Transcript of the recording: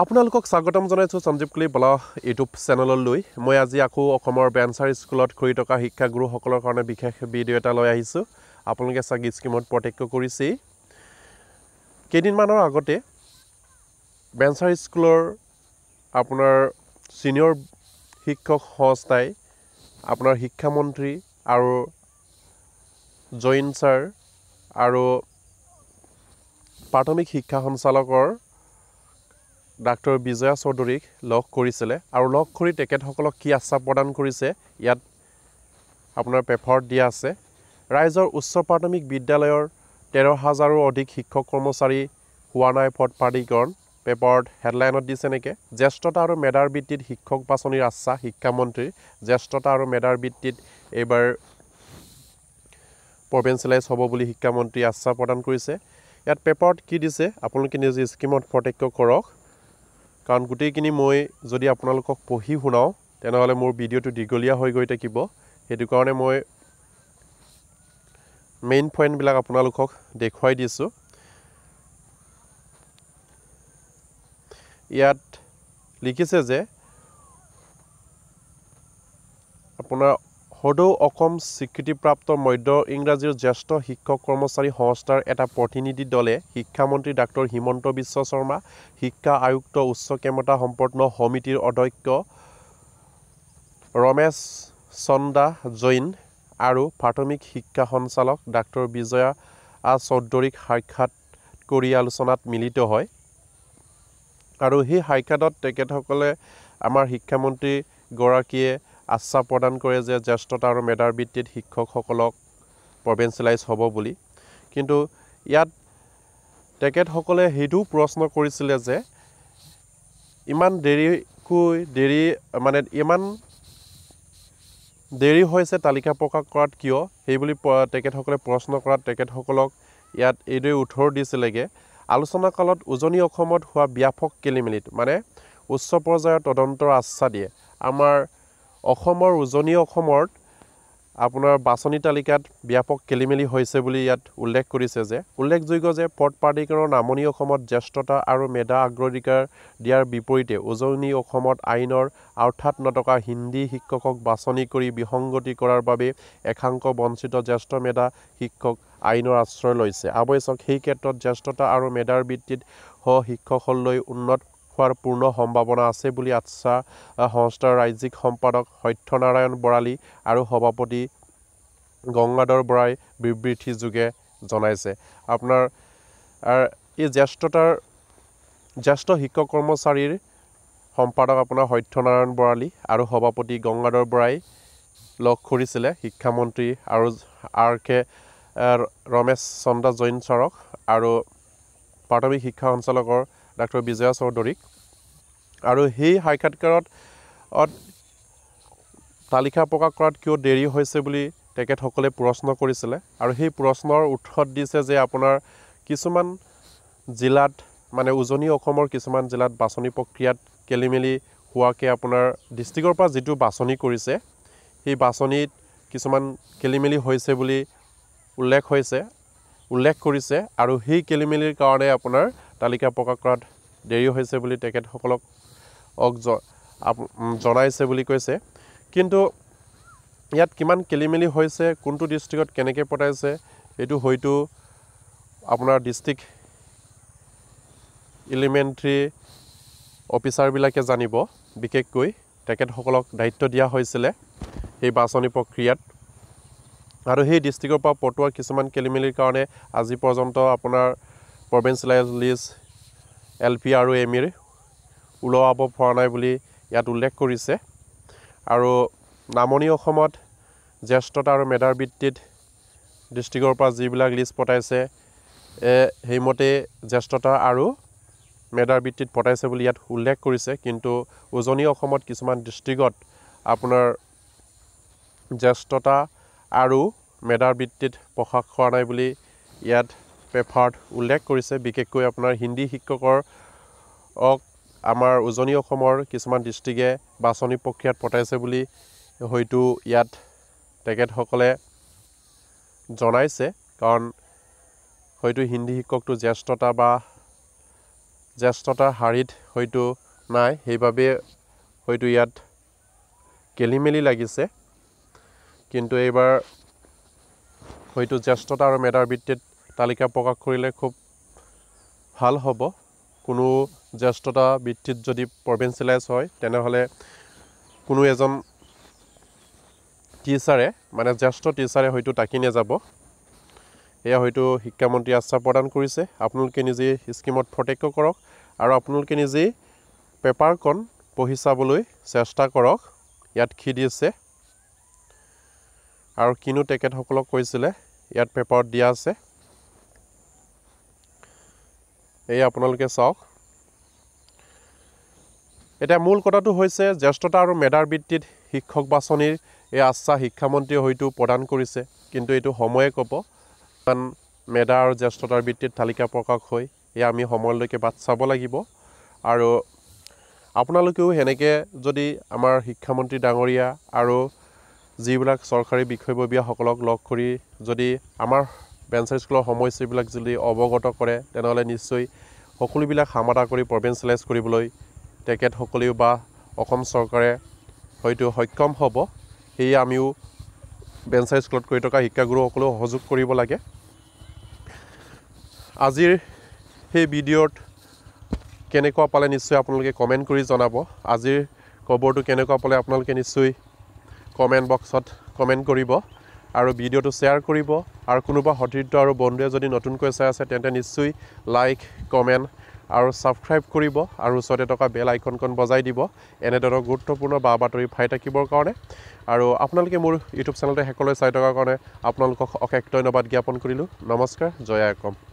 আপোনালোকক স্বাগতম জনাইছোঁ সঞ্জীৱ কলি কলিবলা ইউটিউব চেনেললৈ মই আজি আকৌ অসমৰ বেঞ্চাৰ স্কুলত কৰি থকা শিক্ষাগুৰুসকলৰ কাৰণে বিশেষ ভিডিঅ' এটা লৈ আহিছোঁ আপোনালোকে চাগি স্কিমত প্ৰত্যক্ষ কৰিছেই কেইদিনমানৰ আগতে বেঞ্চাৰ স্কুলৰ আপোনাৰ ছিনিয়ৰ শিক্ষক সংস্থাই আপোনাৰ শিক্ষামন্ত্ৰী আৰু জৈন ছাৰ আৰু প্ৰাথমিক শিক্ষা সঞ্চালকৰ ডাক্তৰ বিজয়া চৌধুৰীক লগ কৰিছিলে আৰু লগ কৰি তেখেতসকলক কি আশ্বাস প্ৰদান কৰিছে ইয়াত আপোনাৰ পেপাৰত দিয়া আছে ৰাইজৰ উচ্চ প্ৰাথমিক বিদ্যালয়ৰ তেৰ হাজাৰো অধিক শিক্ষক কৰ্মচাৰী হোৱা নাই ফট প্ৰাধিকৰণ পেপাৰত হেডলাইনত দিছে নেকি জ্যেষ্ঠতা আৰু মেধাৰ ভিত্তিত শিক্ষক বাছনিৰ আশ্বাস শিক্ষামন্ত্ৰীৰ জ্যেষ্ঠতা আৰু মেধাৰ ভিত্তিত এইবাৰ প্ৰভেঞ্চিয়েলাইজ হ'ব বুলি শিক্ষামন্ত্ৰীয়ে আশ্বাস প্ৰদান কৰিছে ইয়াত পেপাৰত কি দিছে আপোনালোকে নিজে স্কীমত প্ৰত্যক্ষ কৰক কাৰণ গোটেইখিনি মই যদি আপোনালোকক পঢ়ি শুনাওঁ তেনেহ'লে মোৰ ভিডিঅ'টো দীঘলীয়া হৈ গৈ থাকিব সেইটো কাৰণে মই মেইন পইণ্টবিলাক আপোনালোকক দেখুৱাই দিছোঁ ইয়াত লিখিছে যে আপোনাৰ সদৌ অসম স্বীকৃতিপ্ৰাপ্ত মধ্য ইংৰাজীৰ জ্যেষ্ঠ শিক্ষক কৰ্মচাৰী সংস্থাৰ এটা প্ৰতিনিধি দলে শিক্ষামন্ত্ৰী ডাক্তৰ হিমন্ত বিশ্ব শৰ্মা শিক্ষা আয়ুক্ত উচ্চ ক্ষমতা সম্পন্ন সমিতিৰ অধ্যক্ষ ৰমেশ চন্দা জৈন আৰু প্ৰাথমিক শিক্ষা সঞ্চালক ডাক্তৰ বিজয়া চৌধুৰীক সাক্ষাৎ কৰি আলোচনাত মিলিত হয় আৰু সেই সাক্ষাতত তেখেতসকলে আমাৰ শিক্ষামন্ত্ৰীগৰাকীয়ে আশ্বাস প্ৰদান কৰে যে জ্যেষ্ঠতা আৰু মেধাৰ ভিত্তিত শিক্ষকসকলক প্ৰভেঞ্চিয়েলাইজ হ'ব বুলি কিন্তু ইয়াত তেখেতসকলে সেইটো প্ৰশ্ন কৰিছিলে যে ইমান দেৰিকৈ দেৰি মানে ইমান দেৰি হৈছে তালিকা প্ৰকাশ কৰাত কিয় সেইবুলি তেখেতসকলে প্ৰশ্ন কৰাত তেখেতসকলক ইয়াত এইদৰে উত্তৰ দিছিলেগৈ আলোচনা কালত উজনি অসমত হোৱা ব্যাপক কেলিমেলিত মানে উচ্চ পৰ্যায়ৰ তদন্তৰ আশ্বাস দিয়ে আমাৰ অসমৰ উজনি অসমত আপোনাৰ বাছনি তালিকাত ব্যাপক খেলিমেলি হৈছে বুলি ইয়াত উল্লেখ কৰিছে যে উল্লেখযোগ্য যে পট পাৰ্টিকৰণৰ নামনি অসমত জ্যেষ্ঠতা আৰু মেধা অগ্ৰাধিকাৰ দিয়াৰ বিপৰীতে উজনি অসমত আইনৰ অৰ্থাৎ নথকা হিন্দী শিক্ষকক বাছনি কৰি বিসংগতি কৰাৰ বাবে একাংশ বঞ্চিত জ্যেষ্ঠ মেধা শিক্ষক আইনৰ আশ্ৰয় লৈছে আৱশ্যক সেই ক্ষেত্ৰত জ্যেষ্ঠতা আৰু মেধাৰ ভিত্তিত সশিক্ষকলৈ উন্নত হোৱাৰ পূৰ্ণ সম্ভাৱনা আছে বুলি আচ্ছা সংস্থাৰ ৰাজ্যিক সম্পাদক সত্যনাৰায়ণ বৰালী আৰু সভাপতি গংগাধৰ বৰাই বিবৃতিযোগে জনাইছে আপোনাৰ এই জ্যেষ্ঠতাৰ জ্যেষ্ঠ শিক্ষক কৰ্মচাৰীৰ সম্পাদক আপোনাৰ সত্যনাৰায়ণ বৰালী আৰু সভাপতি গংগাধৰ বৰাই লগ কৰিছিলে শিক্ষামন্ত্ৰী আৰু আৰ কে ৰমেশ চন্দ্ৰ জৈন ছাৰক আৰু প্ৰাথমিক শিক্ষা সঞ্চালকৰ ডাক্তৰ বিজয়া চৌধুৰীক আৰু সেই সাক্ষাৎকাৰত তালিকা প্ৰকাশ কৰাত কিয় দেৰি হৈছে বুলি তেখেতসকলে প্ৰশ্ন কৰিছিলে আৰু সেই প্ৰশ্নৰ উত্তৰত দিছে যে আপোনাৰ কিছুমান জিলাত মানে উজনি অসমৰ কিছুমান জিলাত বাছনি প্ৰক্ৰিয়াত মেলি হোৱাকৈ আপোনাৰ ডিষ্ট্ৰিক্টৰ পৰা যিটো বাছনি কৰিছে সেই বাছনিত কিছুমান খেলিমেলি হৈছে বুলি উল্লেখ হৈছে উল্লেখ কৰিছে আৰু সেই খেলিমেলিৰ কাৰণে আপোনাৰ তালিকা প্ৰকাশ কৰাত দেৰি হৈছে বুলি তেখেতসকলক জনাইছে বুলি কৈছে কিন্তু ইয়াত কিমান খেলিমেলি হৈছে কোনটো ডিষ্ট্ৰিক্টত কেনেকৈ পতাইছে এইটো হয়তো আপোনাৰ ডিষ্ট্ৰিক্ট ইলিমেণ্ট্ৰী অফিচাৰবিলাকে জানিব বিশেষকৈ তেখেতসকলক দায়িত্ব দিয়া হৈছিলে সেই বাছনি প্ৰক্ৰিয়াত আৰু সেই ডিষ্ট্ৰিক্টৰ পৰা পটোৱা কিছুমান খেলিমেলিৰ কাৰণে আজি পৰ্যন্ত আপোনাৰ প্ৰভিঞ্চিয়েলাইজ লিষ্ট এল পি আৰু এম ইৰ ওলোৱাব পৰা নাই বুলি ইয়াত উল্লেখ কৰিছে আৰু নামনি অসমত জ্যেষ্ঠতা আৰু মেধাৰ ভিত্তিত ডিষ্ট্ৰিক্টৰ পৰা যিবিলাক লিষ্ট পঠাইছে সেইমতেই জ্যেষ্ঠতা আৰু মেধাৰ ভিত্তিত পঠাইছে বুলি ইয়াত উল্লেখ কৰিছে কিন্তু উজনি অসমত কিছুমান ডিষ্ট্ৰিক্টত আপোনাৰ জ্যেষ্ঠতা আৰু মেধাৰ ভিত্তিত প্ৰকাশ কৰা নাই বুলি ইয়াত পেপাৰত উল্লেখ কৰিছে বিশেষকৈ আপোনাৰ হিন্দী শিক্ষকৰক আমাৰ উজনি অসমৰ কিছুমান দৃষ্টিকে বাছনি প্ৰক্ৰিয়াত পঠাইছে বুলি হয়তো ইয়াত তেখেতসকলে জনাইছে কাৰণ হয়তো হিন্দী শিক্ষকটো জ্যেষ্ঠতা বা জ্যেষ্ঠতাৰ শাৰীত হয়তো নাই সেইবাবে হয়তো ইয়াত গেলিমেলি লাগিছে কিন্তু এইবাৰ হয়তো জ্যেষ্ঠতা আৰু মেধাৰ ভিত্তিত তালিকা প্ৰকাশ কৰিলে খুব ভাল হ'ব কোনো জ্যেষ্ঠতা বৃত্তিত যদি প্ৰভিঞ্চিয়েলাইজ হয় তেনেহ'লে কোনো এজন টিচাৰে মানে জ্যেষ্ঠ টিচাৰে হয়তো তাকি নাযাব এয়া হয়তো শিক্ষামন্ত্ৰী আশ্বাস প্ৰদান কৰিছে আপোনালোকে নিজেই স্কীমত প্ৰত্যক্ষ কৰক আৰু আপোনালোকে নিজেই পেপাৰকণ পঢ়ি চাবলৈ চেষ্টা কৰক ইয়াত কি দিছে আৰু কিনো তেখেতসকলক কৈছিলে ইয়াত পেপাৰত দিয়া আছে এয়া আপোনালোকে চাওক এতিয়া মূল কথাটো হৈছে জ্যেষ্ঠতা আৰু মেধাৰ ভিত্তিত শিক্ষক বাছনিৰ এই আশ্বাস শিক্ষামন্ত্ৰীয়ে হয়তো প্ৰদান কৰিছে কিন্তু এইটো সময়ে ক'ব কাৰণ মেধা আৰু জ্যেষ্ঠতাৰ ভিত্তিত তালিকা প্ৰকাশ হৈ এয়া আমি সময়লৈকে বাট চাব লাগিব আৰু আপোনালোকেও সেনেকৈ যদি আমাৰ শিক্ষামন্ত্ৰী ডাঙৰীয়া আৰু যিবিলাক চৰকাৰী বিষয়ববীয়াসকলক লগ কৰি যদি আমাৰ প্ৰভেঞ্চিয়েল স্কুলৰ সমস্যাবিলাক যদি অৱগত কৰে তেনেহ'লে নিশ্চয় সকলোবিলাক সমাধান কৰি প্ৰভেঞ্চিয়েলাইজ কৰিবলৈ তেখেতসকলেও বা অসম চৰকাৰে হয়তো সক্ষম হ'ব সেয়ে আমিও ভেঞ্চাৰ স্কুলত কৰি থকা শিক্ষাগুৰুসকলেও সহযোগ কৰিব লাগে আজিৰ সেই ভিডিঅ'ত কেনেকুৱা পালে নিশ্চয় আপোনালোকে কমেণ্ট কৰি জনাব আজিৰ খবৰটো কেনেকুৱা পালে আপোনালোকে নিশ্চয় কমেণ্ট বক্সত কমেণ্ট কৰিব আৰু ভিডিওটো শ্বেয়াৰ কৰিব আৰু কোনোবা সতীৰ্থ আৰু বন্ধুৱে যদি নতুনকৈ চাই আছে তেন্তে নিশ্চয় লাইক কমেণ্ট আৰু ছাবস্ক্ৰাইব কৰিব আৰু ওচৰতে থকা বেল আইকনখন বজাই দিব এনেধৰণৰ গুৰুত্বপূৰ্ণ বা বাতৰি পাই থাকিবৰ কাৰণে আৰু আপোনালোকে মোৰ ইউটিউব চেনেলটো শেষলৈ চাই থকাৰ কাৰণে আপোনালোকক অশেষ ধন্যবাদ জ্ঞাপন কৰিলোঁ নমস্কাৰ জয়া